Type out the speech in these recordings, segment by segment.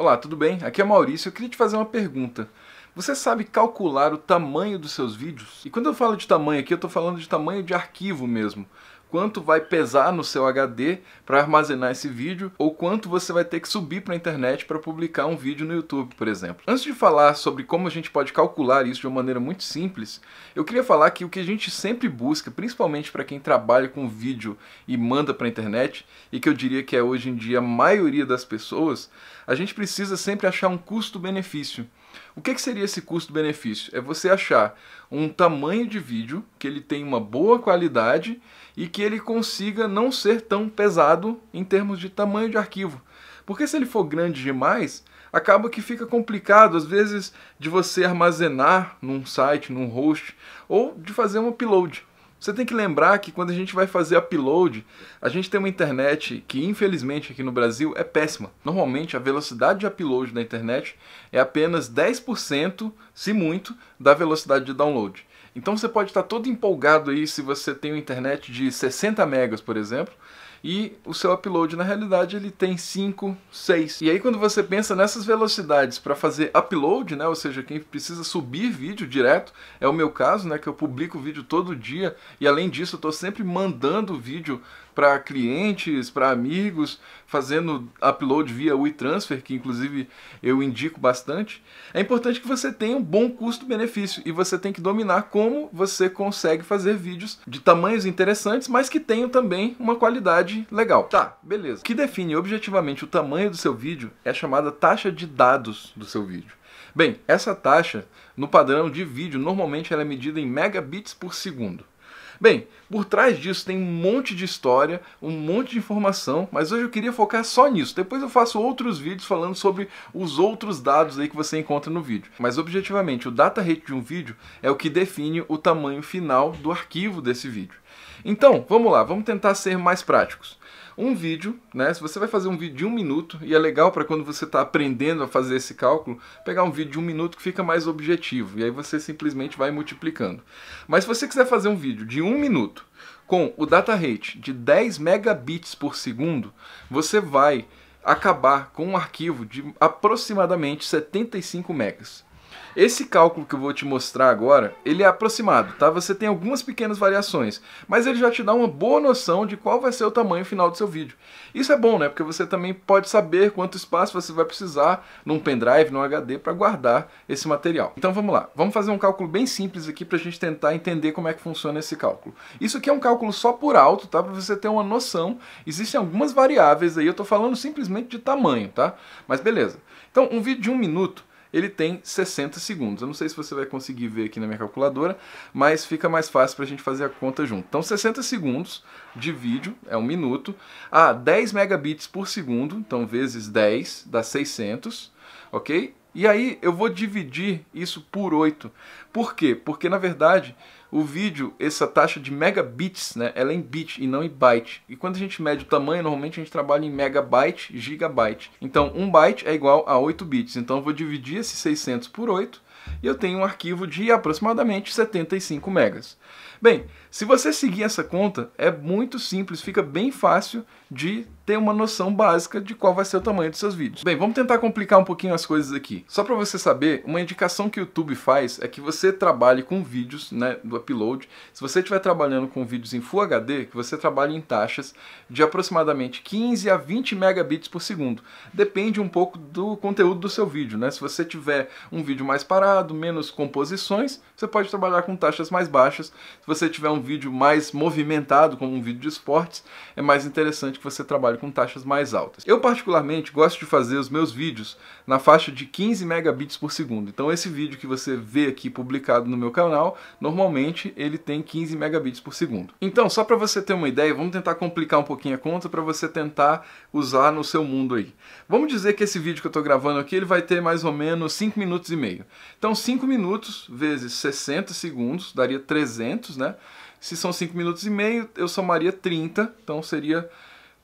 Olá, tudo bem? Aqui é Maurício. Eu queria te fazer uma pergunta. Você sabe calcular o tamanho dos seus vídeos? E quando eu falo de tamanho aqui, eu estou falando de tamanho de arquivo mesmo quanto vai pesar no seu HD para armazenar esse vídeo ou quanto você vai ter que subir para a internet para publicar um vídeo no YouTube, por exemplo. Antes de falar sobre como a gente pode calcular isso de uma maneira muito simples, eu queria falar que o que a gente sempre busca, principalmente para quem trabalha com vídeo e manda para a internet, e que eu diria que é hoje em dia a maioria das pessoas, a gente precisa sempre achar um custo-benefício. O que, que seria esse custo-benefício? É você achar um tamanho de vídeo que ele tem uma boa qualidade e que ele consiga não ser tão pesado em termos de tamanho de arquivo. Porque se ele for grande demais, acaba que fica complicado, às vezes, de você armazenar num site, num host, ou de fazer um upload. Você tem que lembrar que quando a gente vai fazer upload, a gente tem uma internet que infelizmente aqui no Brasil é péssima. Normalmente a velocidade de upload da internet é apenas 10%, se muito, da velocidade de download. Então você pode estar todo empolgado aí se você tem uma internet de 60 megas, por exemplo, e o seu upload na realidade ele tem 5, 6. E aí quando você pensa nessas velocidades para fazer upload, né, ou seja, quem precisa subir vídeo direto, é o meu caso, né, que eu publico vídeo todo dia e além disso eu estou sempre mandando vídeo para clientes, para amigos, fazendo upload via WeTransfer, que inclusive eu indico bastante. É importante que você tenha um bom custo-benefício e você tem que dominar como você consegue fazer vídeos de tamanhos interessantes, mas que tenham também uma qualidade legal. Tá, beleza. O que define objetivamente o tamanho do seu vídeo é a chamada taxa de dados do seu vídeo. Bem, essa taxa, no padrão de vídeo, normalmente ela é medida em megabits por segundo. Bem, por trás disso tem um monte de história, um monte de informação, mas hoje eu queria focar só nisso. Depois eu faço outros vídeos falando sobre os outros dados aí que você encontra no vídeo. Mas objetivamente, o data rate de um vídeo é o que define o tamanho final do arquivo desse vídeo. Então, vamos lá, vamos tentar ser mais práticos. Um vídeo, né? Se você vai fazer um vídeo de um minuto, e é legal para quando você está aprendendo a fazer esse cálculo, pegar um vídeo de um minuto que fica mais objetivo, e aí você simplesmente vai multiplicando. Mas se você quiser fazer um vídeo de um minuto com o data rate de 10 megabits por segundo, você vai acabar com um arquivo de aproximadamente 75 megas. Esse cálculo que eu vou te mostrar agora, ele é aproximado, tá? Você tem algumas pequenas variações, mas ele já te dá uma boa noção de qual vai ser o tamanho final do seu vídeo. Isso é bom, né? Porque você também pode saber quanto espaço você vai precisar num pendrive, num HD, para guardar esse material. Então vamos lá, vamos fazer um cálculo bem simples aqui para a gente tentar entender como é que funciona esse cálculo. Isso aqui é um cálculo só por alto, tá? Para você ter uma noção. Existem algumas variáveis aí, eu estou falando simplesmente de tamanho, tá? Mas beleza. Então, um vídeo de um minuto, ele tem 60 segundos. Eu não sei se você vai conseguir ver aqui na minha calculadora, mas fica mais fácil para a gente fazer a conta junto. Então 60 segundos de vídeo, é um minuto, a 10 megabits por segundo, então vezes 10 dá 600, ok? E aí eu vou dividir isso por 8. Por quê? Porque na verdade o vídeo, essa taxa de megabits, né, ela é em bit e não em byte. E quando a gente mede o tamanho, normalmente a gente trabalha em megabyte, gigabyte. Então 1 byte é igual a 8 bits. Então eu vou dividir esses 600 por 8 e eu tenho um arquivo de aproximadamente 75 megas. Bem, se você seguir essa conta, é muito simples, fica bem fácil de ter uma noção básica de qual vai ser o tamanho dos seus vídeos. Bem, vamos tentar complicar um pouquinho as coisas aqui. Só para você saber, uma indicação que o YouTube faz é que você trabalhe com vídeos, né, do upload. Se você estiver trabalhando com vídeos em Full HD, que você trabalhe em taxas de aproximadamente 15 a 20 megabits por segundo. Depende um pouco do conteúdo do seu vídeo, né? Se você tiver um vídeo mais parado, menos composições, você pode trabalhar com taxas mais baixas. Se você tiver um vídeo mais movimentado, como um vídeo de esportes, é mais interessante que você trabalhe com taxas mais altas. Eu particularmente gosto de fazer os meus vídeos na faixa de 15 megabits por segundo. Então esse vídeo que você vê aqui publicado no meu canal, normalmente ele tem 15 megabits por segundo. Então, só para você ter uma ideia, vamos tentar complicar um pouquinho a conta para você tentar usar no seu mundo aí. Vamos dizer que esse vídeo que eu estou gravando aqui, ele vai ter mais ou menos 5 minutos e meio. Então 5 minutos vezes 60 segundos, daria 300, né? Se são 5 minutos e meio, eu somaria 30, então seria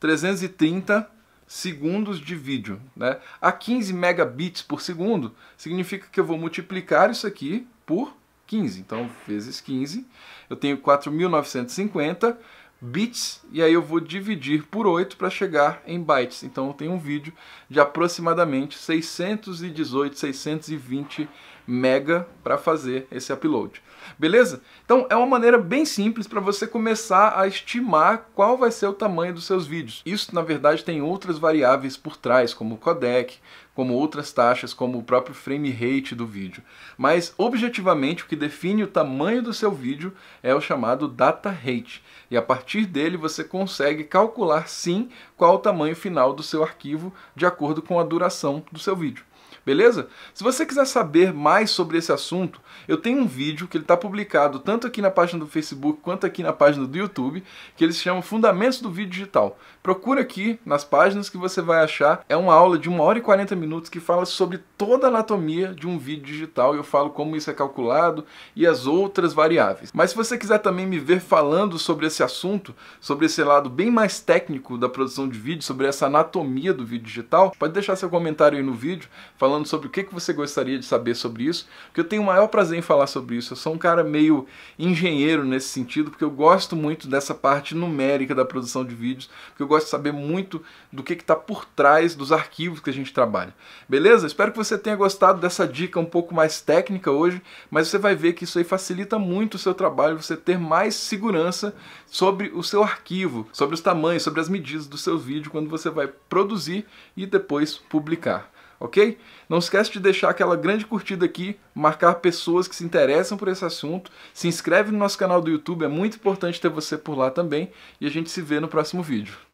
330 segundos de vídeo. Né? A 15 megabits por segundo significa que eu vou multiplicar isso aqui por 15. Então, vezes 15, eu tenho 4.950 bits e aí eu vou dividir por 8 para chegar em bytes. Então, eu tenho um vídeo de aproximadamente 618, 620 mega para fazer esse upload. Beleza? Então é uma maneira bem simples para você começar a estimar qual vai ser o tamanho dos seus vídeos. Isso na verdade tem outras variáveis por trás, como o codec, como outras taxas, como o próprio frame rate do vídeo. Mas objetivamente o que define o tamanho do seu vídeo é o chamado data rate. E a partir dele você consegue calcular sim qual o tamanho final do seu arquivo de acordo com a duração do seu vídeo. Beleza? Se você quiser saber mais sobre esse assunto, eu tenho um vídeo que ele está publicado tanto aqui na página do Facebook quanto aqui na página do YouTube, que ele se chama Fundamentos do Vídeo Digital. Procura aqui nas páginas que você vai achar. É uma aula de 1 hora e 40 minutos que fala sobre toda a anatomia de um vídeo digital e eu falo como isso é calculado e as outras variáveis. Mas se você quiser também me ver falando sobre esse assunto, sobre esse lado bem mais técnico da produção de vídeo, sobre essa anatomia do vídeo digital, pode deixar seu comentário aí no vídeo falando sobre o que, que você gostaria de saber sobre isso, porque eu tenho o maior prazer em falar sobre isso. Eu sou um cara meio engenheiro nesse sentido, porque eu gosto muito dessa parte numérica da produção de vídeos, porque eu gosto de saber muito do que está por trás dos arquivos que a gente trabalha. Beleza? Espero que você tenha gostado dessa dica um pouco mais técnica hoje, mas você vai ver que isso aí facilita muito o seu trabalho, você ter mais segurança sobre o seu arquivo, sobre os tamanhos, sobre as medidas do seu vídeo quando você vai produzir e depois publicar ok? Não esquece de deixar aquela grande curtida aqui, marcar pessoas que se interessam por esse assunto, se inscreve no nosso canal do YouTube, é muito importante ter você por lá também, e a gente se vê no próximo vídeo.